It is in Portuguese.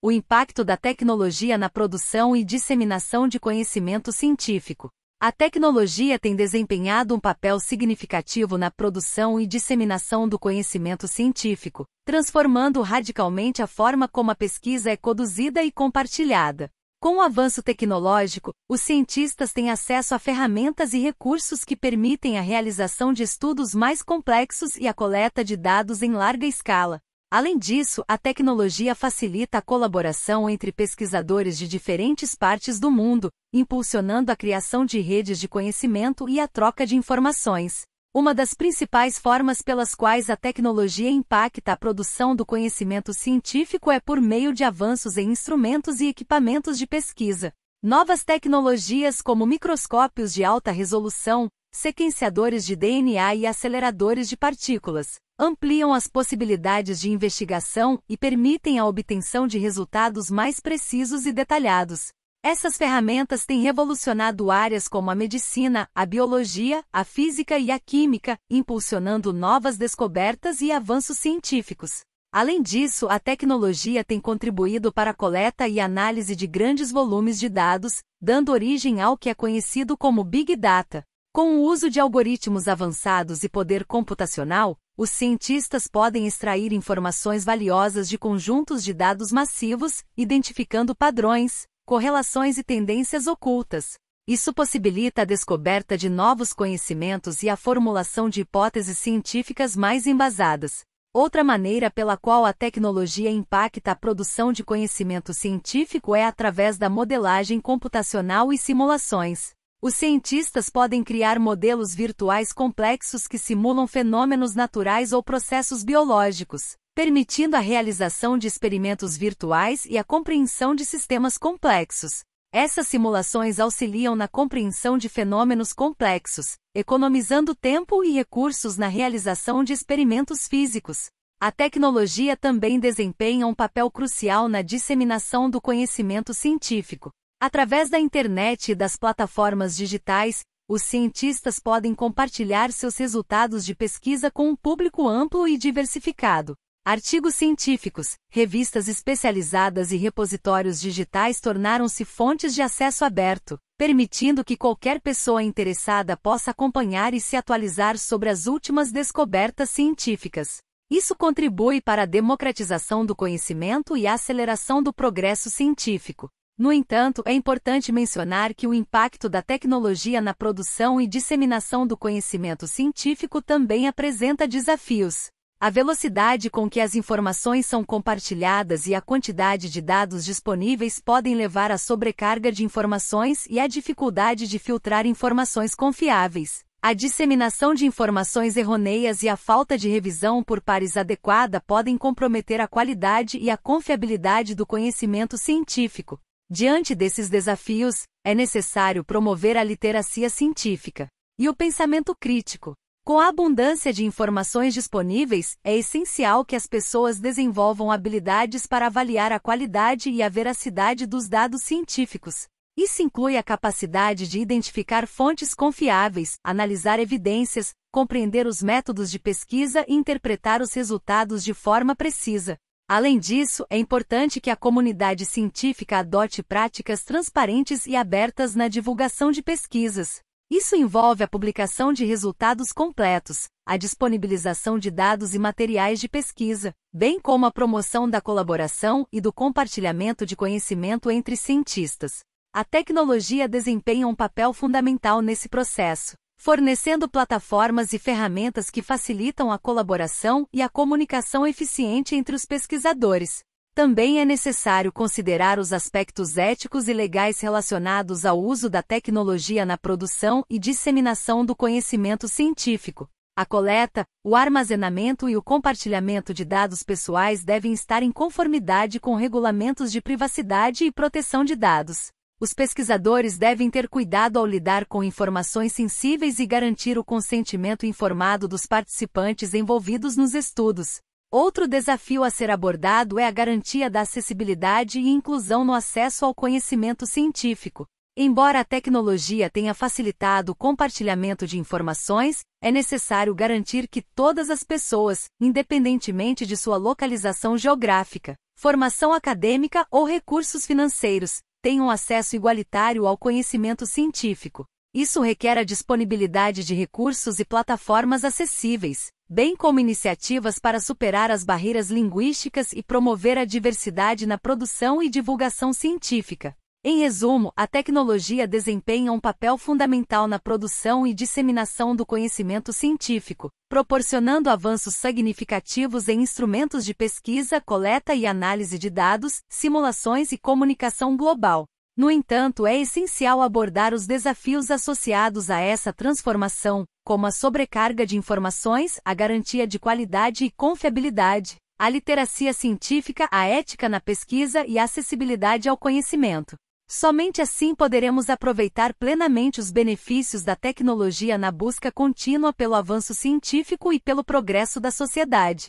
O impacto da tecnologia na produção e disseminação de conhecimento científico. A tecnologia tem desempenhado um papel significativo na produção e disseminação do conhecimento científico, transformando radicalmente a forma como a pesquisa é conduzida e compartilhada. Com o avanço tecnológico, os cientistas têm acesso a ferramentas e recursos que permitem a realização de estudos mais complexos e a coleta de dados em larga escala, Além disso, a tecnologia facilita a colaboração entre pesquisadores de diferentes partes do mundo, impulsionando a criação de redes de conhecimento e a troca de informações. Uma das principais formas pelas quais a tecnologia impacta a produção do conhecimento científico é por meio de avanços em instrumentos e equipamentos de pesquisa. Novas tecnologias como microscópios de alta resolução, sequenciadores de DNA e aceleradores de partículas, ampliam as possibilidades de investigação e permitem a obtenção de resultados mais precisos e detalhados. Essas ferramentas têm revolucionado áreas como a medicina, a biologia, a física e a química, impulsionando novas descobertas e avanços científicos. Além disso, a tecnologia tem contribuído para a coleta e análise de grandes volumes de dados, dando origem ao que é conhecido como Big Data. Com o uso de algoritmos avançados e poder computacional, os cientistas podem extrair informações valiosas de conjuntos de dados massivos, identificando padrões, correlações e tendências ocultas. Isso possibilita a descoberta de novos conhecimentos e a formulação de hipóteses científicas mais embasadas. Outra maneira pela qual a tecnologia impacta a produção de conhecimento científico é através da modelagem computacional e simulações. Os cientistas podem criar modelos virtuais complexos que simulam fenômenos naturais ou processos biológicos, permitindo a realização de experimentos virtuais e a compreensão de sistemas complexos. Essas simulações auxiliam na compreensão de fenômenos complexos, economizando tempo e recursos na realização de experimentos físicos. A tecnologia também desempenha um papel crucial na disseminação do conhecimento científico, Através da internet e das plataformas digitais, os cientistas podem compartilhar seus resultados de pesquisa com um público amplo e diversificado. Artigos científicos, revistas especializadas e repositórios digitais tornaram-se fontes de acesso aberto, permitindo que qualquer pessoa interessada possa acompanhar e se atualizar sobre as últimas descobertas científicas. Isso contribui para a democratização do conhecimento e a aceleração do progresso científico. No entanto, é importante mencionar que o impacto da tecnologia na produção e disseminação do conhecimento científico também apresenta desafios. A velocidade com que as informações são compartilhadas e a quantidade de dados disponíveis podem levar à sobrecarga de informações e à dificuldade de filtrar informações confiáveis. A disseminação de informações errôneas e a falta de revisão por pares adequada podem comprometer a qualidade e a confiabilidade do conhecimento científico. Diante desses desafios, é necessário promover a literacia científica e o pensamento crítico. Com a abundância de informações disponíveis, é essencial que as pessoas desenvolvam habilidades para avaliar a qualidade e a veracidade dos dados científicos. Isso inclui a capacidade de identificar fontes confiáveis, analisar evidências, compreender os métodos de pesquisa e interpretar os resultados de forma precisa. Além disso, é importante que a comunidade científica adote práticas transparentes e abertas na divulgação de pesquisas. Isso envolve a publicação de resultados completos, a disponibilização de dados e materiais de pesquisa, bem como a promoção da colaboração e do compartilhamento de conhecimento entre cientistas. A tecnologia desempenha um papel fundamental nesse processo fornecendo plataformas e ferramentas que facilitam a colaboração e a comunicação eficiente entre os pesquisadores. Também é necessário considerar os aspectos éticos e legais relacionados ao uso da tecnologia na produção e disseminação do conhecimento científico. A coleta, o armazenamento e o compartilhamento de dados pessoais devem estar em conformidade com regulamentos de privacidade e proteção de dados. Os pesquisadores devem ter cuidado ao lidar com informações sensíveis e garantir o consentimento informado dos participantes envolvidos nos estudos. Outro desafio a ser abordado é a garantia da acessibilidade e inclusão no acesso ao conhecimento científico. Embora a tecnologia tenha facilitado o compartilhamento de informações, é necessário garantir que todas as pessoas, independentemente de sua localização geográfica, formação acadêmica ou recursos financeiros, tenham acesso igualitário ao conhecimento científico. Isso requer a disponibilidade de recursos e plataformas acessíveis, bem como iniciativas para superar as barreiras linguísticas e promover a diversidade na produção e divulgação científica. Em resumo, a tecnologia desempenha um papel fundamental na produção e disseminação do conhecimento científico, proporcionando avanços significativos em instrumentos de pesquisa, coleta e análise de dados, simulações e comunicação global. No entanto, é essencial abordar os desafios associados a essa transformação, como a sobrecarga de informações, a garantia de qualidade e confiabilidade, a literacia científica, a ética na pesquisa e a acessibilidade ao conhecimento. Somente assim poderemos aproveitar plenamente os benefícios da tecnologia na busca contínua pelo avanço científico e pelo progresso da sociedade.